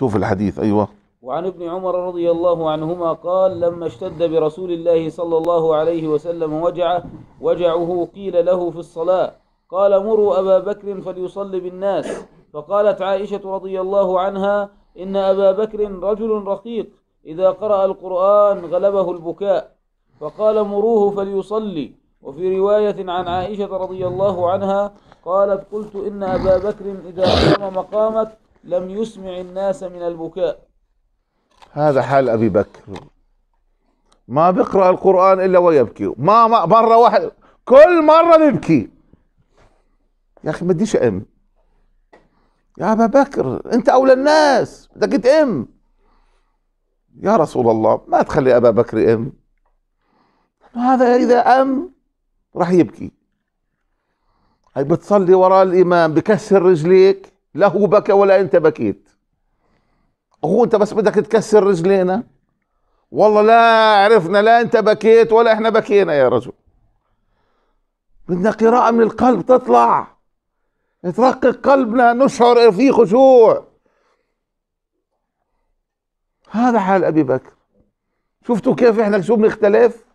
شوف الحديث أيوة وعن ابن عمر رضي الله عنهما قال لما اشتد برسول الله صلى الله عليه وسلم وجعه وجعه قيل له في الصلاة قال مروا أبا بكر فليصلي بالناس فقالت عائشة رضي الله عنها إن أبا بكر رجل رقيق إذا قرأ القرآن غلبه البكاء فقال مروه فليصلي وفي رواية عن عائشة رضي الله عنها قالت قلت إن أبا بكر إذا قام مقامك لم يسمع الناس من البكاء هذا حال أبي بكر ما بيقرأ القرآن إلا ويبكي ما مرة واحد كل مرة بيبكي يا أخي ما بديش أم يا أبا بكر أنت أولى الناس بدك تأم يا رسول الله ما تخلي أبا بكر أم هذا إذا أم راح يبكي هي بتصلي وراء الإمام بكسر رجليك لا هو بكى ولا انت بكيت هو انت بس بدك تكسر رجلينا والله لا عرفنا لا انت بكيت ولا احنا بكينا يا رجل بدنا قراءة من القلب تطلع ترقق قلبنا نشعر في خشوع هذا حال ابي بكر شفتوا كيف احنا شو بنختلف